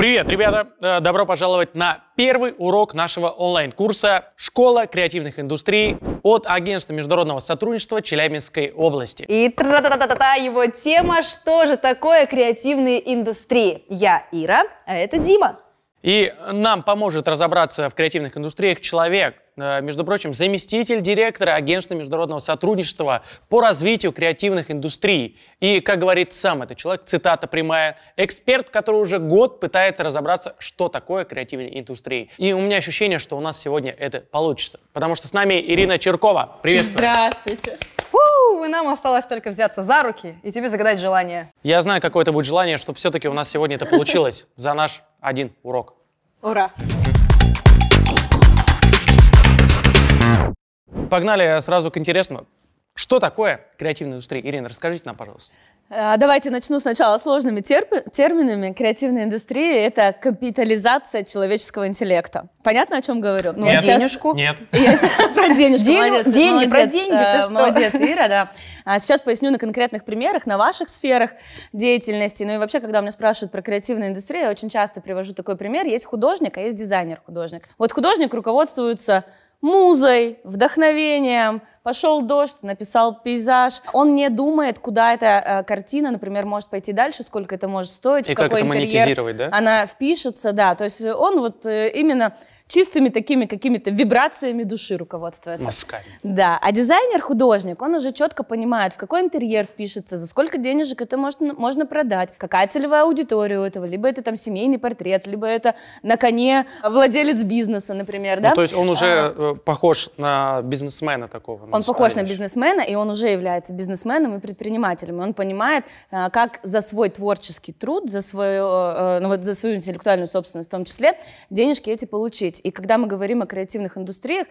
Привет, ребята! Э, добро пожаловать на первый урок нашего онлайн-курса «Школа креативных индустрий» от Агентства международного сотрудничества Челябинской области. И тра та та та та его тема «Что же такое креативные индустрии?» Я Ира, а это Дима. И нам поможет разобраться в креативных индустриях человек, э, между прочим, заместитель директора Агентства международного сотрудничества по развитию креативных индустрий. И, как говорит сам этот человек, цитата прямая, эксперт, который уже год пытается разобраться, что такое креативные индустрии. И у меня ощущение, что у нас сегодня это получится. Потому что с нами Ирина Черкова. Приветствую. Здравствуйте. И нам осталось только взяться за руки и тебе загадать желание. Я знаю, какое это будет желание, чтобы все-таки у нас сегодня это получилось за наш один урок. Ура! Погнали сразу к интересному. Что такое креативная индустрия? Ирина, расскажите нам, пожалуйста. Э, давайте начну сначала сложными терминами. Креативная индустрия — это капитализация человеческого интеллекта. Понятно, о чем говорю? Ну, Нет. Денежку? Нет. Про денежку, Деньги, молодец. про деньги, э, Молодец, Ира, да. А сейчас поясню на конкретных примерах, на ваших сферах деятельности. Ну и вообще, когда меня спрашивают про креативную индустрию, я очень часто привожу такой пример. Есть художник, а есть дизайнер-художник. Вот художник руководствуется музой, вдохновением. Пошел дождь, написал пейзаж. Он не думает, куда эта э, картина, например, может пойти дальше, сколько это может стоить, и в как какой это интерьер монетизировать, да? она впишется, да. То есть он вот э, именно чистыми такими какими-то вибрациями души руководствуется. Мозгами. Да. А дизайнер, художник, он уже четко понимает, в какой интерьер впишется, за сколько денежек это можно, можно продать, какая целевая аудитория у этого, либо это там семейный портрет, либо это на коне владелец бизнеса, например, ну, да? Ну, то есть он уже а, э, похож на бизнесмена такого. он похож на бизнесмена, и он уже является бизнесменом и предпринимателем. он понимает, э, как за свой творческий труд, за свою, э, ну, вот за свою интеллектуальную собственность в том числе, денежки эти получить быть. И когда мы говорим о креативных индустриях,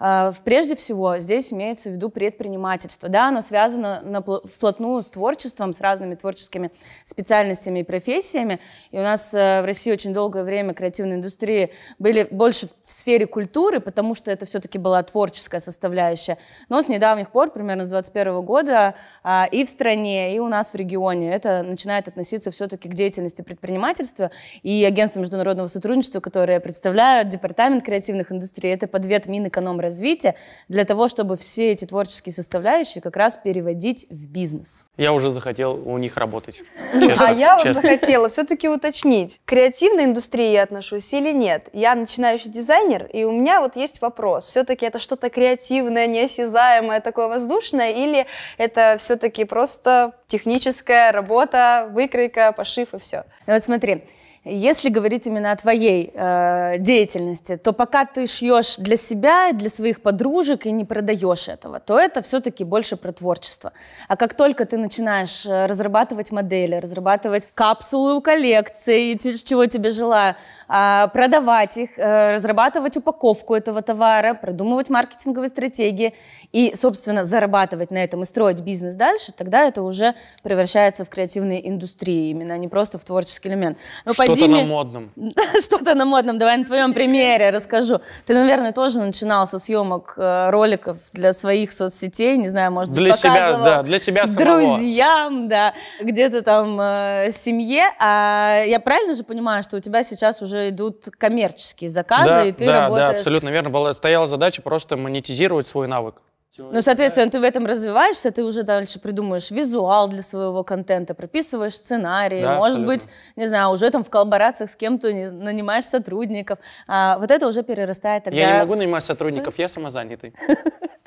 э, прежде всего здесь имеется в виду предпринимательство. Да, оно связано вплотную с творчеством, с разными творческими специальностями и профессиями. И у нас э, в России очень долгое время креативные индустрии были больше в сфере культуры, потому что это все-таки была творческая составляющая. Но с недавних пор, примерно с 2021 года, а, и в стране, и у нас в регионе это начинает относиться все-таки к деятельности предпринимательства и агентства международного сотрудничества, которое представляют департамент департамент креативных индустрий, это подвет Минэкономразвития, для того, чтобы все эти творческие составляющие как раз переводить в бизнес. Я уже захотел у них работать. Ну, а честно, а я вот захотела все-таки уточнить, к креативной индустрии я отношусь или нет. Я начинающий дизайнер, и у меня вот есть вопрос, все-таки это что-то креативное, неосязаемое, такое воздушное, или это все-таки просто техническая работа, выкройка, пошив и все? Ну вот смотри, если говорить именно о твоей э, деятельности, то пока ты шьешь для себя, для своих подружек и не продаешь этого, то это все-таки больше про творчество. А как только ты начинаешь э, разрабатывать модели, разрабатывать капсулы у коллекции, чего тебе желаю, э, а, продавать их, э, разрабатывать упаковку этого товара, продумывать маркетинговые стратегии и, собственно, зарабатывать на этом и строить бизнес дальше, тогда это уже превращается в креативные индустрии именно, а не просто в творческий элемент. Но Что Вадиме... Что-то на модном. Что-то на модном. Давай на твоем примере расскажу. Ты, наверное, тоже начинал со съемок э, роликов для своих соцсетей, не знаю, может быть, для себя, да, для себя самого. друзьям, да, где-то там э, семье. А я правильно же понимаю, что у тебя сейчас уже идут коммерческие заказы, да, и ты да, работаешь... Да, абсолютно верно. Была, стояла задача просто монетизировать свой навык. Ну, соответственно, ты в этом развиваешься, ты уже дальше придумаешь визуал для своего контента, прописываешь сценарии, да, может абсолютно. быть, не знаю, уже там в коллаборациях с кем-то нанимаешь сотрудников. А вот это уже перерастает тогда... Я не могу нанимать сотрудников, я самозанятый.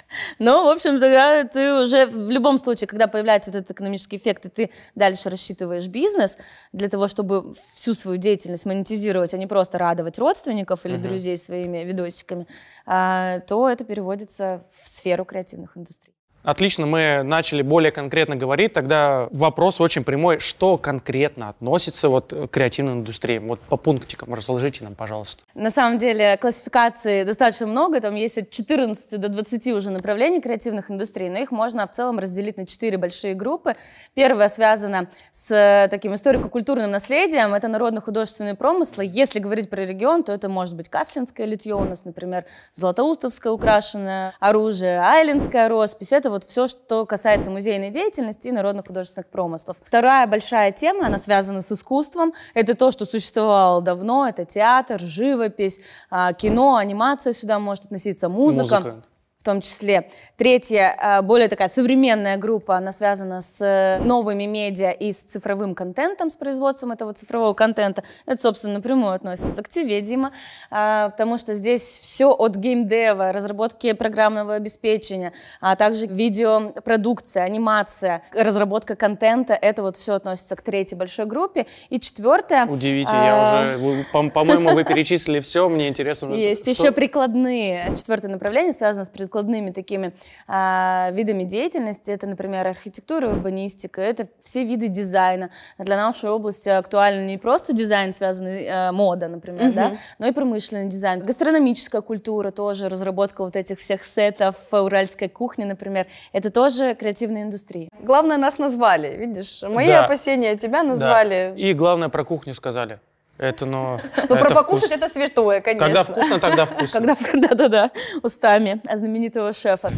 Но, в общем, тогда ты уже в любом случае, когда появляется вот этот экономический эффект, и ты дальше рассчитываешь бизнес для того, чтобы всю свою деятельность монетизировать, а не просто радовать родственников или угу. друзей своими видосиками, а, то это переводится в сферу креативных индустрий. Отлично, мы начали более конкретно говорить. Тогда вопрос очень прямой. Что конкретно относится вот э, к креативной индустрии? Вот по пунктикам разложите нам, пожалуйста. На самом деле классификаций достаточно много. Там есть от 14 до 20 уже направлений креативных индустрий. Но их можно в целом разделить на 4 большие группы. Первая связана с э, таким историко-культурным наследием. Это народно-художественные промыслы. Если говорить про регион, то это может быть Каслинское литье у нас, например, Златоустовское украшенное оружие, Айлинская роспись. Это вот вот все, что касается музейной деятельности и народных художественных промыслов. Вторая большая тема, она связана с искусством. Это то, что существовало давно. Это театр, живопись, а, кино, анимация сюда может относиться, музыка. музыка том числе. Третья, э, более такая современная группа, она связана с э, новыми медиа и с цифровым контентом, с производством этого цифрового контента. Это, собственно, напрямую относится к тебе, Дима, а, потому что здесь все от геймдева, разработки программного обеспечения, а также видеопродукция, анимация, разработка контента. Это вот все относится к третьей большой группе. И четвертое... Удивительно, а, я уже... По-моему, вы перечислили все, мне интересно... Есть еще прикладные. Четвертое направление связано с прикладными прикладными такими э, видами деятельности. Это, например, архитектура, урбанистика, это все виды дизайна. Для нашей области актуально не просто дизайн, связанный э, мода, например, угу. да, но и промышленный дизайн. Гастрономическая культура тоже, разработка вот этих всех сетов уральской кухни, например, это тоже креативная индустрия. Главное, нас назвали, видишь? Мои да. опасения тебя назвали. Да. И главное, про кухню сказали. Это, но... Ну, ну про покушать это святое, конечно. Когда вкусно, тогда вкусно. Когда, да-да-да, устами знаменитого шефа.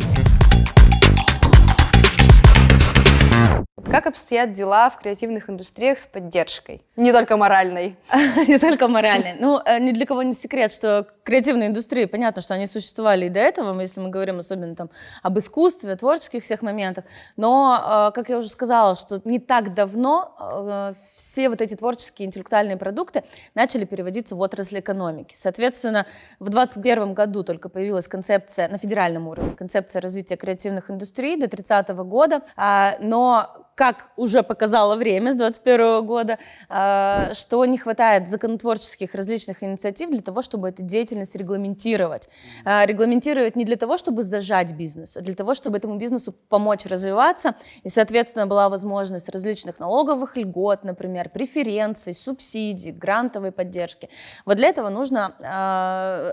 Как обстоят дела в креативных индустриях с поддержкой? Не только моральной. Не только моральной. Ну, э, ни для кого не секрет, что креативной индустрии, понятно, что они существовали и до этого, если мы говорим особенно там об искусстве, творческих всех моментах, но, э, как я уже сказала, что не так давно э, все вот эти творческие интеллектуальные продукты начали переводиться в отрасль экономики. Соответственно, в 2021 году только появилась концепция на федеральном уровне, концепция развития креативных индустрий до 2030 года, а, но как уже показало время с 2021 года, э, что не хватает законотворческих различных инициатив для того, чтобы эта деятельность деятельность регламентировать. А, регламентировать не для того, чтобы зажать бизнес, а для того, чтобы этому бизнесу помочь развиваться. И, соответственно, была возможность различных налоговых льгот, например, преференций, субсидий, грантовой поддержки. Вот для этого нужно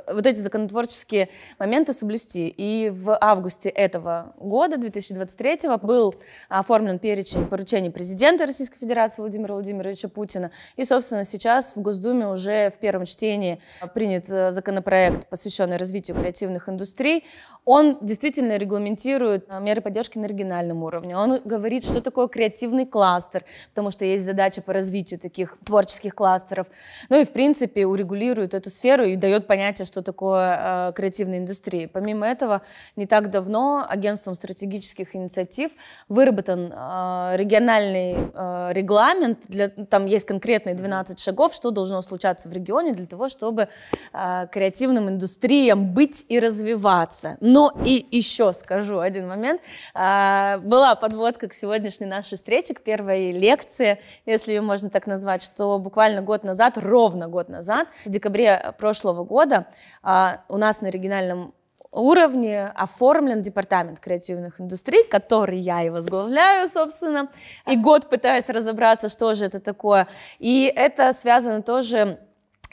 э, вот эти законотворческие моменты соблюсти. И в августе этого года, 2023, был оформлен перечень поручений президента Российской Федерации Владимира Владимировича Путина. И, собственно, сейчас в Госдуме уже в первом чтении принят закон э, законопроект, посвященный развитию креативных индустрий, он действительно регламентирует э, меры поддержки на региональном уровне. Он говорит, что такое креативный кластер, потому что есть задача по развитию таких творческих кластеров. Ну и, в принципе, урегулирует эту сферу и дает понятие, что такое э, креативная индустрия. Помимо этого, не так давно агентством стратегических инициатив выработан э, региональный э, регламент, для, там есть конкретные 12 шагов, что должно случаться в регионе для того, чтобы э, креативным индустриям быть и развиваться. Но и еще скажу один момент. А, была подводка к сегодняшней нашей встрече, к первой лекции, если ее можно так назвать, что буквально год назад, ровно год назад, в декабре прошлого года а, у нас на оригинальном уровне оформлен департамент креативных индустрий, который я и возглавляю, собственно, и год пытаюсь разобраться, что же это такое. И это связано тоже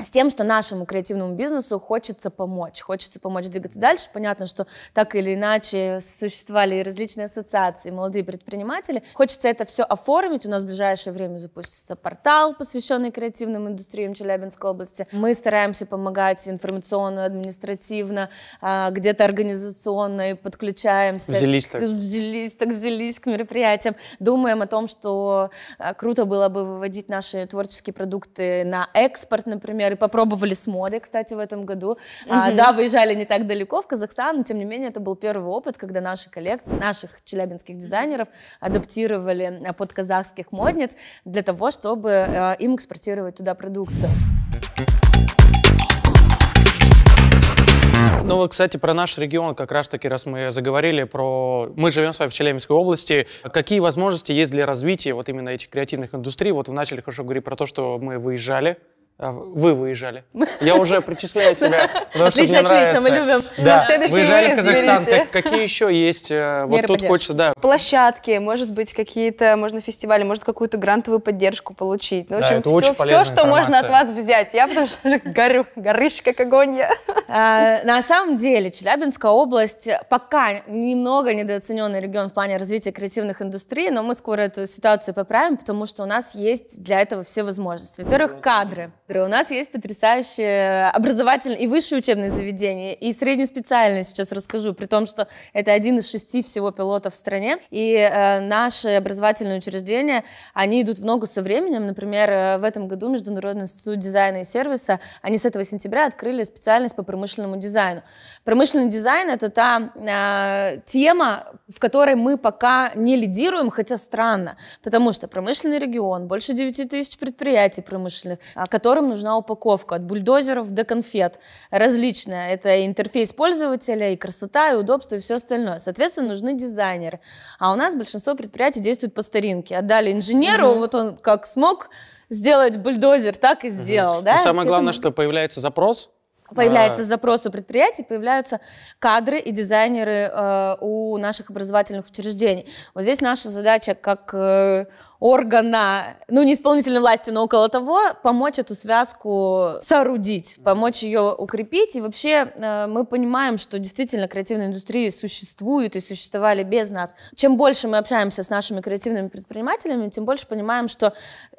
с тем, что нашему креативному бизнесу хочется помочь, хочется помочь двигаться дальше. Понятно, что так или иначе существовали различные ассоциации, молодые предприниматели. Хочется это все оформить. У нас в ближайшее время запустится портал, посвященный креативным индустриям Челябинской области. Мы стараемся помогать информационно, административно, а, где-то организационно и подключаемся. Взялись так. Взялись так, взялись к мероприятиям. Думаем о том, что а, круто было бы выводить наши творческие продукты на экспорт, например, например, и попробовали с моря, кстати, в этом году. Mm-hmm. А, да, выезжали не так далеко в Казахстан, но тем не менее это был первый опыт, когда наши коллекции, наших челябинских дизайнеров адаптировали а, под казахских модниц для того, чтобы э, им экспортировать туда продукцию. Ну вот, кстати, про наш регион, как раз-таки, раз мы заговорили про... Мы живем с вами в Челябинской области. Какие возможности есть для развития вот именно этих креативных индустрий? Вот вы начали хорошо говорить про то, что мы выезжали а, вы выезжали. Я уже причисляю себя, потому что мне отлично, мы любим. Да. На следующий выезжали выезд, в Казахстан. Как, какие еще есть? Меры э, вот тут хочется, да. Площадки, может быть, какие-то, можно фестивали, может, какую-то грантовую поддержку получить. Ну, в общем, да, все, все, что можно от вас взять. Я потому что уже горю, горыш как огонь А, на самом деле, Челябинская область пока немного недооцененный регион в плане развития креативных индустрий, но мы скоро эту ситуацию поправим, потому что у нас есть для этого все возможности. Во-первых, кадры некоторые. У нас есть потрясающие образовательные и высшие учебные заведения, и среднеспециальные сейчас расскажу, при том, что это один из шести всего пилотов в стране. И э, наши образовательные учреждения, они идут в ногу со временем. Например, э, в этом году Международный институт дизайна и сервиса, они с этого сентября открыли специальность по промышленному дизайну. Промышленный дизайн — это та э, тема, в которой мы пока не лидируем, хотя странно, потому что промышленный регион, больше 9 тысяч предприятий промышленных, а, которым которым нужна упаковка, от бульдозеров до конфет различная. Это интерфейс пользователя, и красота, и удобство, и все остальное. Соответственно, нужны дизайнеры. А у нас большинство предприятий действует по старинке. Отдали инженеру, mm-hmm. вот он как смог сделать бульдозер, так и сделал. Mm-hmm. Да? Но самое главное, что появляется запрос, Появляется а. запрос у предприятий, появляются кадры и дизайнеры э, у наших образовательных учреждений. Вот здесь наша задача как э, органа, ну, не исполнительной власти, но около того, помочь эту связку соорудить, помочь ее укрепить. И вообще э, мы понимаем, что действительно креативные индустрии существуют и существовали без нас. Чем больше мы общаемся с нашими креативными предпринимателями, тем больше понимаем, что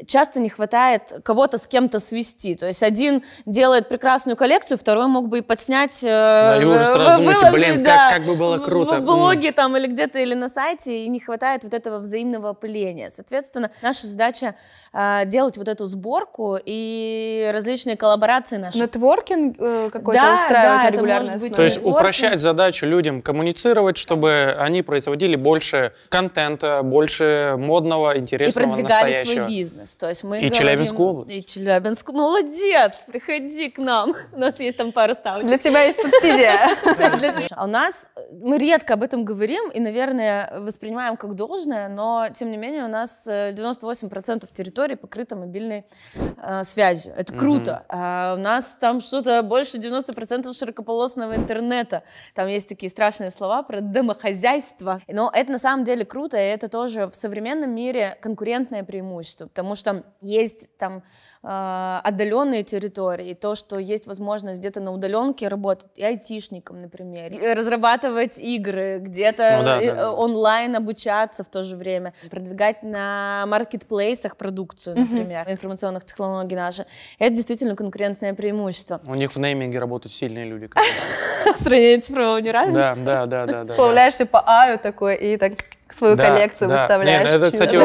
часто не хватает кого-то с кем-то свести. То есть один делает прекрасную коллекцию, второй мог бы и подснять... Э, да, и вы уже сразу выложить, думаете, блин, да, как, как бы было круто. В, блоге там или где-то, или на сайте, и не хватает вот этого взаимного опыления. Соответственно, Соответственно, наша задача э, делать вот эту сборку и различные коллаборации наши. Нетворкинг э, какой-то да, устраивать да, на регулярной основе. То есть нетворкинг. упрощать задачу людям коммуницировать, чтобы они производили больше контента, больше модного, интересного, И продвигали настоящего. свой бизнес. То есть мы и говорим, Челябинскую область. И Челябинскую. Молодец, приходи к нам. У нас есть там пару ставочек. Для тебя есть субсидия. А у нас, мы редко об этом говорим и, наверное, воспринимаем как должное, но, тем не менее, у нас э, 98% территории покрыто мобильной э, связью. Это круто. Mm-hmm. А у нас там что-то больше 90% широкополосного интернета. Там есть такие страшные слова про домохозяйство. Но это на самом деле круто, и это тоже в современном мире конкурентное преимущество, потому что есть там а, отдаленные территории, то, что есть возможность где-то на удаленке работать и айтишником, например, и разрабатывать игры, где-то ну, да, да. онлайн обучаться в то же время, продвигать на маркетплейсах продукцию, например, mm-hmm. информационных технологий наши. Это действительно конкурентное преимущество. У них в нейминге работают сильные люди. Страница про неравенство. Да, да, да. Сплавляешься по аю такой и так свою да, коллекцию да. выставляешь. Нет, ну это, кстати,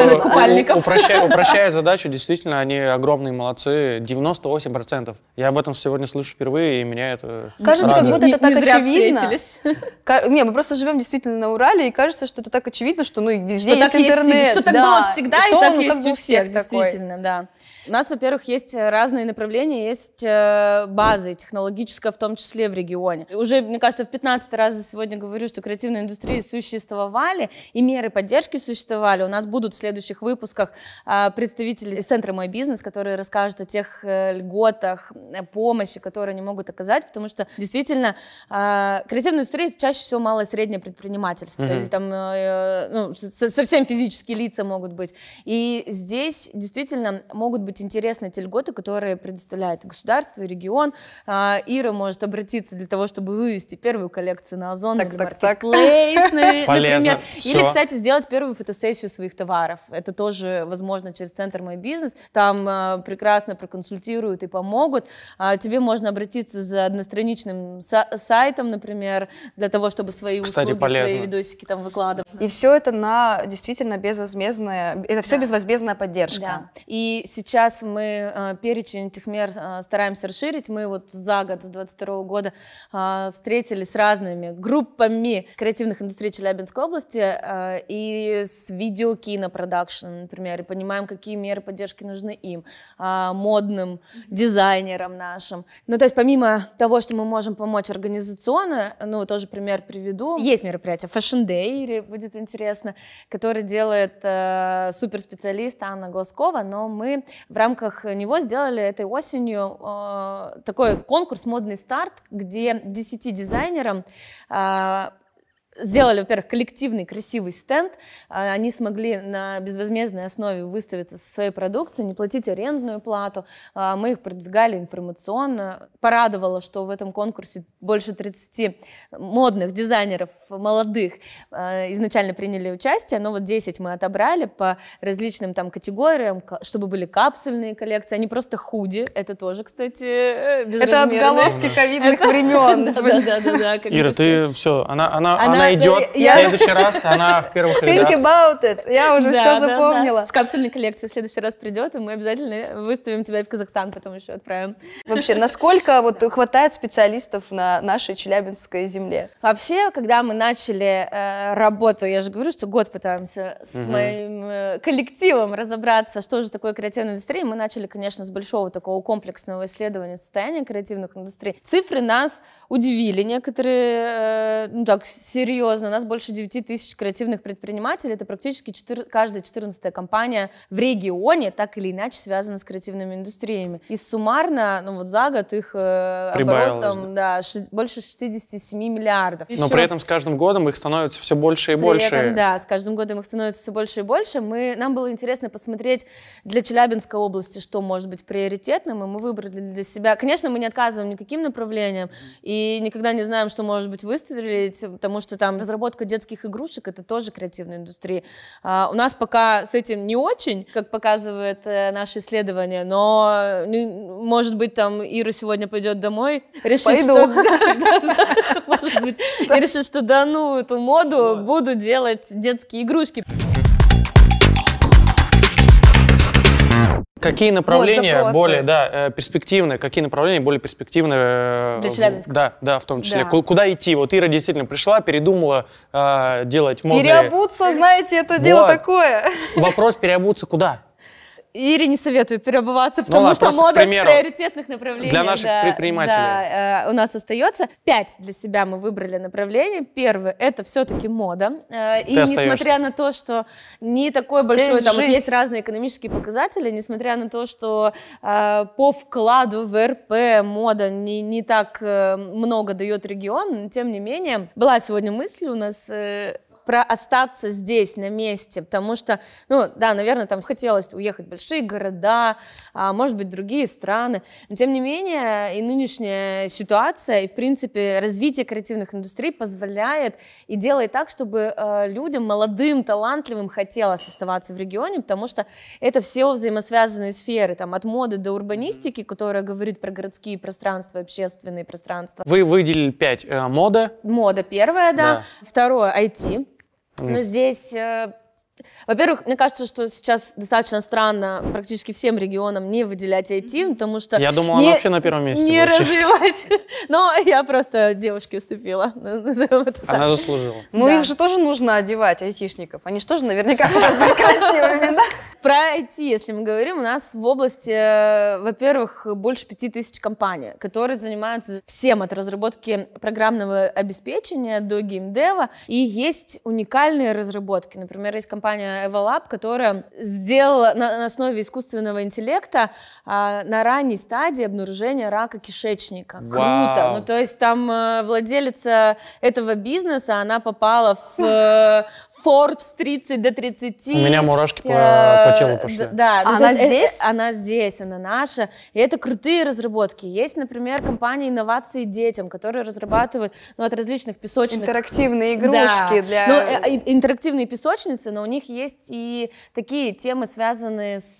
у, упрощая, упрощая задачу, действительно, они огромные молодцы. 98%. Я об этом сегодня слышу впервые, и меня это Кажется, радует. как будто это так не, не очевидно. Не, мы просто живем действительно на Урале, и кажется, что это так очевидно, что ну везде что есть интернет. Есть, что так да. было всегда, что и так он, ну, есть у всех, действительно, такой. да. У нас, во-первых, есть э, разные направления, есть э, базы технологическая, в том числе в регионе. Уже, мне кажется, в 15 раз за сегодня говорю, что креативные индустрии существовали, имея меры поддержки существовали. У нас будут в следующих выпусках а, представители из центра «Мой бизнес», которые расскажут о тех э, льготах, э, помощи, которые они могут оказать, потому что действительно а, креативная индустрия чаще всего малое и среднее предпринимательство, mm-hmm. или там э, ну, совсем физические лица могут быть. И здесь действительно могут быть интересны те льготы, которые предоставляет государство и регион. А, Ира может обратиться для того, чтобы вывести первую коллекцию на Озон так, или так, Marketplace, так. например. Полезно. Или, кстати, кстати, сделать первую фотосессию своих товаров. Это тоже возможно через центр «Мой бизнес». Там э, прекрасно проконсультируют и помогут. А тебе можно обратиться за одностраничным сайтом, например, для того, чтобы свои кстати, услуги, полезно. свои видосики там выкладывать. И все это на действительно безвозмездная, это все да. безвозмездная поддержка. Да. И сейчас мы э, перечень этих мер э, стараемся расширить. Мы вот за год, с 22 года э, встретились с разными группами креативных индустрий Челябинской области. Э, Э, и с видео кинопродакшн, например, и понимаем, какие меры поддержки нужны им, а, модным дизайнерам нашим. Ну, то есть помимо того, что мы можем помочь организационно, ну, тоже пример приведу. Есть мероприятие Fashion Day, будет интересно, который делает э, суперспециалист Анна Глазкова, но мы в рамках него сделали этой осенью э, такой конкурс «Модный старт», где 10 дизайнерам э, сделали, во-первых, коллективный красивый стенд, а, они смогли на безвозмездной основе выставиться со своей продукцией, не платить арендную плату, а, мы их продвигали информационно. Порадовало, что в этом конкурсе больше 30 модных дизайнеров, молодых, а, изначально приняли участие, но вот 10 мы отобрали по различным там категориям, чтобы были капсульные коллекции, они просто худи, это тоже, кстати, Это отголоски ковидных времен. Ира, ты все, она она идет. Я... В следующий раз она в первых рядах. Think about it. Я уже все запомнила. С капсульной коллекцией в следующий раз придет, и мы обязательно выставим тебя в Казахстан, потом еще отправим. Вообще, насколько вот хватает специалистов на нашей Челябинской земле? Вообще, когда мы начали э, работу, я же говорю, что год пытаемся с моим э, коллективом разобраться, что же такое креативная индустрия, мы начали, конечно, с большого такого комплексного исследования состояния креативных индустрий. Цифры нас удивили некоторые, э, ну так, серьезно серьезно. У нас больше 9 тысяч креативных предпринимателей. Это практически 4, каждая 14 компания в регионе так или иначе связана с креативными индустриями. И суммарно, ну вот за год их э, оборотом да, ши, больше 67 миллиардов. Еще... Но при этом с каждым годом их становится все больше и при больше. Этом, да, с каждым годом их становится все больше и больше. Мы, нам было интересно посмотреть для Челябинской области, что может быть приоритетным, и мы выбрали для себя. Конечно, мы не отказываем никаким направлениям и никогда не знаем, что может быть выстрелить, потому что там разработка детских игрушек, это тоже креативная индустрия. А, у нас пока с этим не очень, как показывает э, наше исследование, но ну, может быть там Ира сегодня пойдет домой, решит, что может быть, решит, что да ну эту моду буду делать детские игрушки. Какие направления вот, более да, э, перспективны, какие направления более перспективны э, для Челябинска? Да, да, в том числе. Да. Куда идти? Вот Ира действительно пришла, передумала э, делать модные... Переобуться, знаете, это вот. дело такое. Вопрос переобуться куда? Ире не советую переобуваться, ну потому ну, ладно, что мода примеру, в приоритетных направлениях. Для наших да, предпринимателей. Да, э, у нас остается. Пять для себя мы выбрали направления. Первое — это все-таки мода. Э, Ты и остаешься. несмотря на то, что не такой Здесь большое, там вот есть разные экономические показатели, несмотря на то, что э, по вкладу в РП мода не, не так э, много дает регион, но, тем не менее, была сегодня мысль у нас... Э, про остаться здесь, на месте, потому что, ну, да, наверное, там хотелось уехать в большие города, а, может быть, другие страны, но, тем не менее, и нынешняя ситуация, и, в принципе, развитие креативных индустрий позволяет и делает так, чтобы э, людям, молодым, талантливым хотелось оставаться в регионе, потому что это все взаимосвязанные сферы, там, от моды до урбанистики, которая говорит про городские пространства, общественные пространства. Вы выделили пять. Э, мода? Мода первая, да. да. Второе, IT. Но ну, здесь э, во-первых, мне кажется, что сейчас достаточно странно практически всем регионам не выделять IT, потому что... Я думала, она вообще на первом месте. Не развивать. Но я просто девушке уступила. Ну, она заслужила. Ну, да. их же тоже нужно одевать, айтишников. Они же тоже наверняка хотят красивыми, да? Про IT, если мы говорим, у нас в области, э, во-первых, больше 5000 компаний, которые занимаются всем от разработки программного обеспечения до геймдева. И есть уникальные разработки. Например, есть компания Evolab, которая сделала на основе искусственного интеллекта а, на ранней стадии обнаружения рака кишечника. Вау. Круто! Ну, то есть там э, владелица этого бизнеса, она попала в э, Forbes 30 до 30. У меня мурашки по по э, челу пошли. Да, ну, а она э, здесь? Это, она здесь, она наша. И это крутые разработки. Есть, например, компания инновации детям, которые разрабатывают ну, от различных песочных... Интерактивные игрушки да. для... Ну, э, интерактивные песочницы, но у них есть и такие темы, связанные с,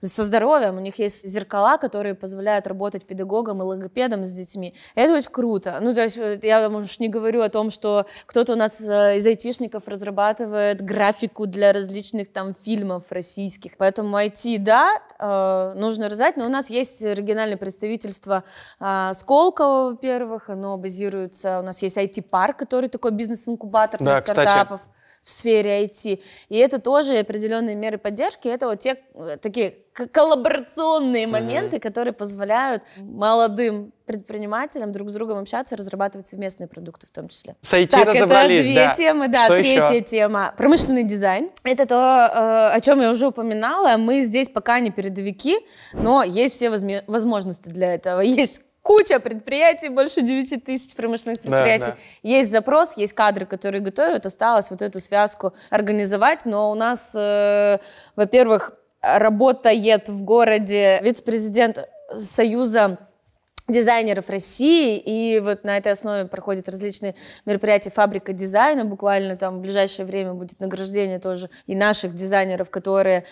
со здоровьем. У них есть зеркала, которые позволяют работать педагогам и логопедам с детьми. Это очень круто. Ну, то есть я, может, не говорю о том, что кто-то у нас из айтишников разрабатывает графику для различных там фильмов, фильмов российских. Поэтому IT, да, э, нужно развивать, но у нас есть региональное представительство а, Сколково, во-первых, оно базируется, у нас есть IT-парк, который такой бизнес-инкубатор для стартапов. Кстати, в сфере IT. И это тоже определенные меры поддержки. Это вот те э, такие коллаборационные моменты, mm-hmm. которые позволяют молодым предпринимателям друг с другом общаться, разрабатывать совместные продукты в том числе. С IT так, разобрались, это две да. темы, да. Что третья еще? тема — промышленный дизайн. Это то, э, о чем я уже упоминала. Мы здесь пока не передовики, но есть все возможности для этого. Есть куча предприятий, больше 9 тысяч промышленных предприятий. Да, да. Есть запрос, есть кадры, которые готовят. Осталось вот эту связку организовать. Но у нас, э, во-первых, работает в городе вице-президент Союза дизайнеров России, и вот на этой основе проходят различные мероприятия «Фабрика дизайна», буквально там в ближайшее время будет награждение тоже и наших дизайнеров, которые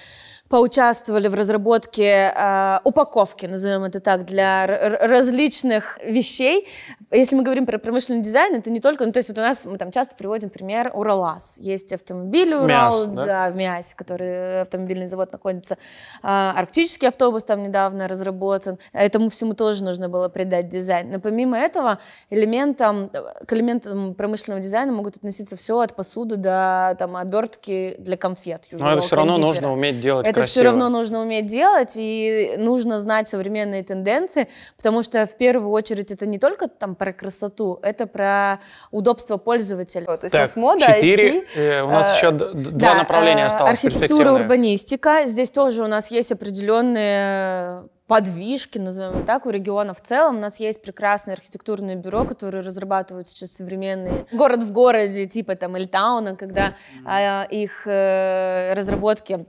поучаствовали в разработке э, упаковки, назовем это так, для различных вещей. Если мы говорим про промышленный дизайн, это не только, ну то есть вот у нас мы там часто приводим пример Уралас, есть автомобиль Урал, Мяс, да? да, Мясь, который э, автомобильный завод находится, э, арктический автобус там недавно разработан, этому всему тоже нужно было придать дизайн. Но помимо этого элементам к элементам промышленного дизайна могут относиться все от посуды до там обертки для конфет. Но это все равно нужно уметь делать это красиво. все равно нужно уметь делать, и нужно знать современные тенденции, потому что в первую очередь это не только там про красоту, это про удобство пользователя. то есть так, у нас мода, 4, IT, э, у нас э, еще э, два да, направления э, осталось Архитектура, урбанистика. Здесь тоже у нас есть определенные подвижки, назовем так, у региона в целом. У нас есть прекрасное архитектурное бюро, которые разрабатывают сейчас современные город в городе, типа там Эльтауна, когда э, их э, разработки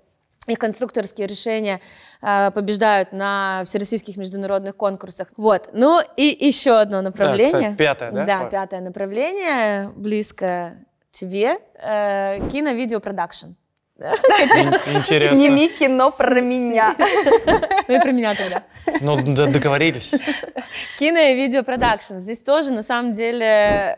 и конструкторские решения э, побеждают на всероссийских международных конкурсах. Вот. Ну и еще одно направление. Да, кстати, пятое, да? Да, пятое направление, близко тебе, э, кино-видео-продакшн. Интересно. Сними кино про меня. Ну и про меня тогда. Ну, договорились. Кино и видеопродакшн. Здесь тоже, на самом деле, э,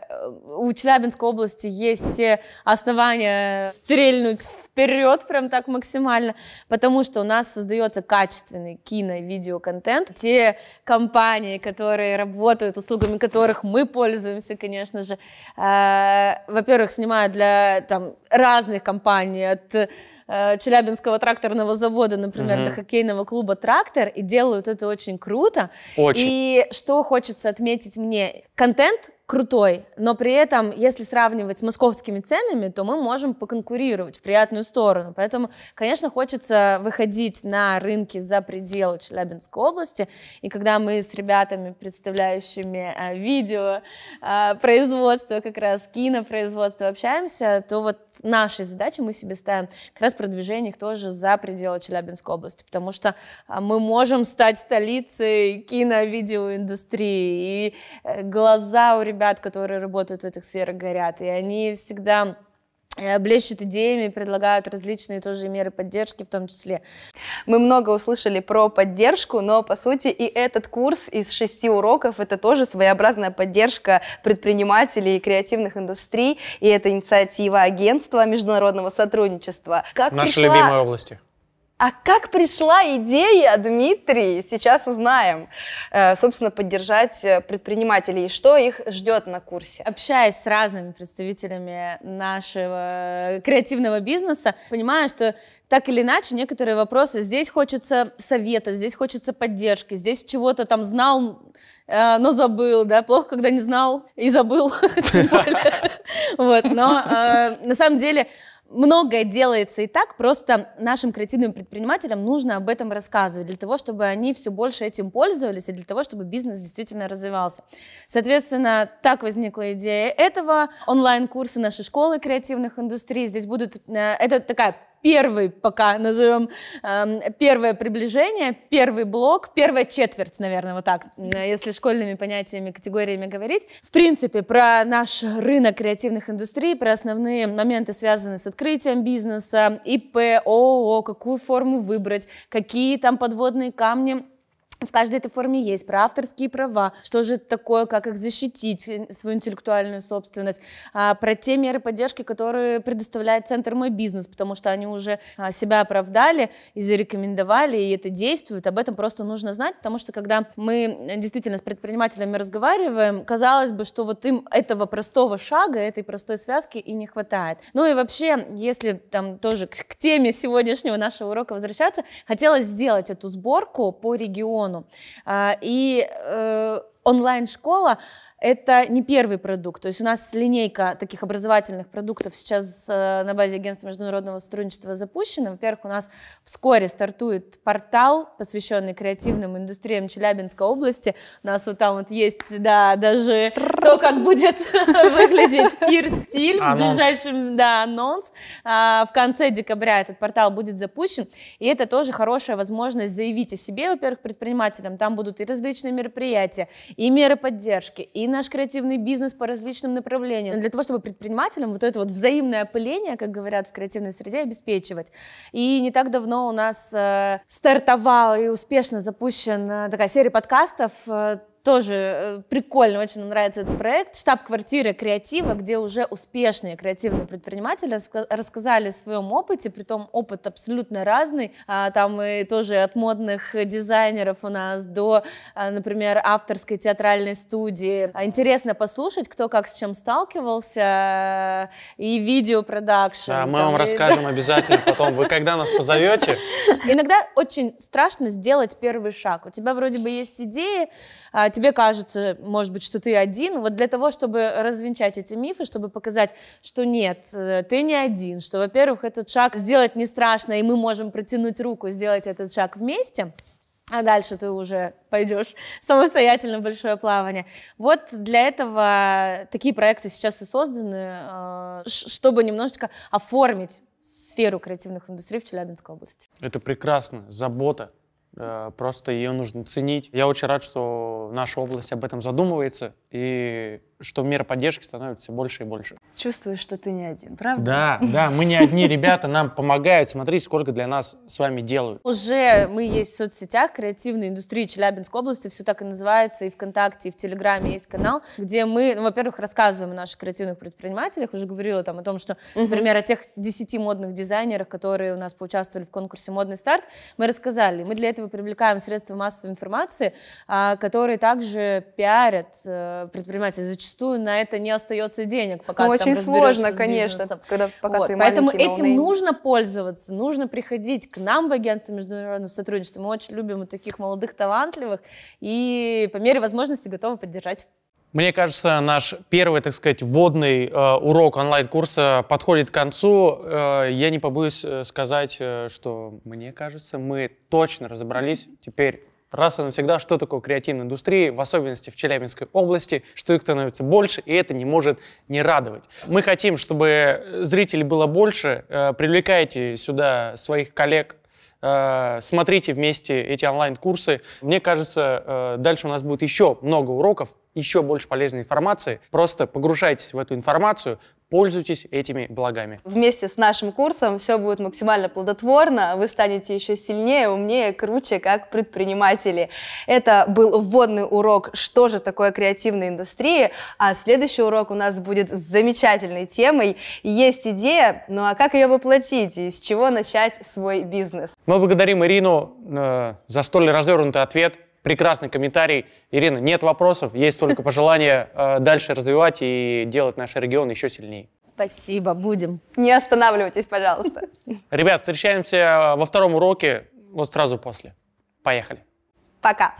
у Челябинской области есть все основания стрельнуть вперед прям так максимально, потому что у нас создается качественный кино и видеоконтент. Те компании, которые работают, услугами которых мы пользуемся, конечно же, э, во-первых, снимают для там разных компаний, от Э, Челябинского тракторного завода, например, угу. до хоккейного клуба «Трактор», и делают это очень круто. Очень. И что хочется отметить мне? Контент крутой, но при этом, если сравнивать с московскими ценами, то мы можем поконкурировать в приятную сторону. Поэтому, конечно, хочется выходить на рынки за пределы Челябинской области. И когда мы с ребятами, представляющими а, видео, а, производство, как раз кинопроизводство общаемся, то вот нашей задачей мы себе ставим как раз продвижение их тоже за пределы Челябинской области, потому что а, мы можем стать столицей кино-видеоиндустрии, и э, глаза у ребят, которые работают в этих сферах, горят, и они всегда Э, блещут идеями, предлагают различные тоже меры поддержки в том числе. Мы много услышали про поддержку, но по сути и этот курс из шести уроков это тоже своеобразная поддержка предпринимателей и креативных индустрий, и это инициатива агентства международного сотрудничества. Как Наши пришла... любимые области. А как пришла идея, Дмитрий? Сейчас узнаем. Э, собственно, поддержать э, предпринимателей. Что их ждет на курсе? Общаясь с разными представителями нашего э, креативного бизнеса, понимаю, что так или иначе некоторые вопросы здесь хочется совета, здесь хочется поддержки, здесь чего-то там знал, но забыл, да, плохо, когда не знал и забыл, тем более. Вот, но на самом деле многое делается и так, просто нашим креативным предпринимателям нужно об этом рассказывать, для того, чтобы они все больше этим пользовались и для того, чтобы бизнес действительно развивался. Соответственно, так возникла идея этого. онлайн курса нашей школы креативных индустрий. Здесь будут... Э, это такая первый, пока назовем, эм, первое приближение, первый блок, первая четверть, наверное, вот так, э, если школьными понятиями, категориями говорить. В принципе, про наш рынок креативных индустрий, про основные моменты, связанные с открытием бизнеса, ИП, ООО, какую форму выбрать, какие там подводные камни в каждой этой форме есть про авторские права, что же это такое, как их защитить, э, свою интеллектуальную собственность, а, про те меры поддержки, которые предоставляет Центр «Мой бизнес», потому что они уже а, себя оправдали и зарекомендовали, и это действует. Об этом просто нужно знать, потому что когда мы э, действительно с предпринимателями разговариваем, казалось бы, что вот им этого простого шага, этой простой связки и не хватает. Ну и вообще, если там тоже к теме сегодняшнего нашего урока возвращаться, хотелось сделать эту сборку по региону, региону. А, и э, онлайн-школа — это не первый продукт. То есть у нас линейка таких образовательных продуктов сейчас э, на базе Агентства международного сотрудничества запущена. Во-первых, у нас вскоре стартует портал, посвященный креативным индустриям Челябинской области. У нас вот там вот есть, да, даже то, как будет выглядеть пир-стиль в ближайшем, да, анонс. А, в конце декабря этот портал будет запущен, и это тоже хорошая возможность заявить о себе, во-первых, предпринимателям. Там будут и различные мероприятия, и меры поддержки, и наш креативный бизнес по различным направлениям, для того, чтобы предпринимателям вот это вот взаимное опыление, как говорят в креативной среде, обеспечивать. И не так давно у нас э, стартовал и успешно запущен э, такая серия подкастов э, тоже э, прикольно, очень нравится этот проект. Штаб-квартира креатива, где уже успешные креативные предприниматели рассказали о своем опыте, том опыт абсолютно разный. А, там и тоже от модных дизайнеров у нас до, а, например, авторской театральной студии. А, интересно послушать, кто как с чем сталкивался, э, и видеопродакшн. Да, мы там, вам и... расскажем обязательно потом. Вы когда нас позовете? Иногда очень страшно сделать первый шаг. У тебя вроде бы есть идеи, тебе кажется, может быть, что ты один. Вот для того, чтобы развенчать эти мифы, чтобы показать, что нет, э, ты не один, что, во-первых, этот шаг сделать не страшно, и мы можем протянуть руку, сделать этот шаг вместе. А дальше ты уже пойдешь самостоятельно в большое плавание. Вот для этого такие проекты сейчас и созданы, э, чтобы немножечко оформить сферу креативных индустрий в Челябинской области. Это прекрасно. Забота Э, просто ее нужно ценить. Я очень рад, что наша область об этом задумывается и что мер поддержки становится все больше и больше. Чувствуешь, что ты не один, правда? Да, да, мы не одни ребята, нам помогают, Смотри, сколько для нас с вами делают. Уже мы есть в соцсетях, креативной индустрии Челябинской области, все так и называется, и ВКонтакте, и в Телеграме есть канал, где мы, ну, во-первых, рассказываем о наших креативных предпринимателях, уже говорила там о том, что, например, о тех 10 модных дизайнерах, которые у нас поучаствовали в конкурсе «Модный старт», мы рассказали. Мы для этого привлекаем средства массовой информации, а, которые также пиарят э, предприниматели, зачастую на это не остается денег, пока ну, ты очень там сложно, с конечно, когда пока вот. ты Поэтому этим ноунейм. нужно пользоваться, нужно приходить к нам в агентство международного сотрудничества. Мы очень любим вот таких молодых талантливых и по мере возможности готовы поддержать. Мне кажется, наш первый, так сказать, вводный э, урок онлайн-курса подходит к концу. Э, я не побоюсь э, сказать, э, что мне кажется, мы точно разобрались теперь раз и навсегда, что такое креативная индустрия, в особенности в Челябинской области, что их становится больше, и это не может не радовать. Мы хотим, чтобы зрителей было больше. Э, привлекайте сюда своих коллег, э, смотрите вместе эти онлайн-курсы. Мне кажется, э, дальше у нас будет еще много уроков, еще больше полезной информации. Просто погружайтесь в эту информацию, Пользуйтесь этими благами. Вместе с нашим курсом все будет максимально плодотворно, вы станете еще сильнее, умнее, круче, как предприниматели. Это был вводный урок «Что же такое креативная индустрия?», а следующий урок у нас будет с замечательной темой «Есть идея, ну а как ее воплотить и с чего начать свой бизнес?». Мы благодарим Ирину э, за столь развернутый ответ прекрасный комментарий. Ирина, нет вопросов, есть только пожелание э, дальше развивать и делать наш регион еще сильнее. Спасибо, будем. Не останавливайтесь, пожалуйста. Ребят, встречаемся э, во втором уроке, вот сразу после. Поехали. Пока.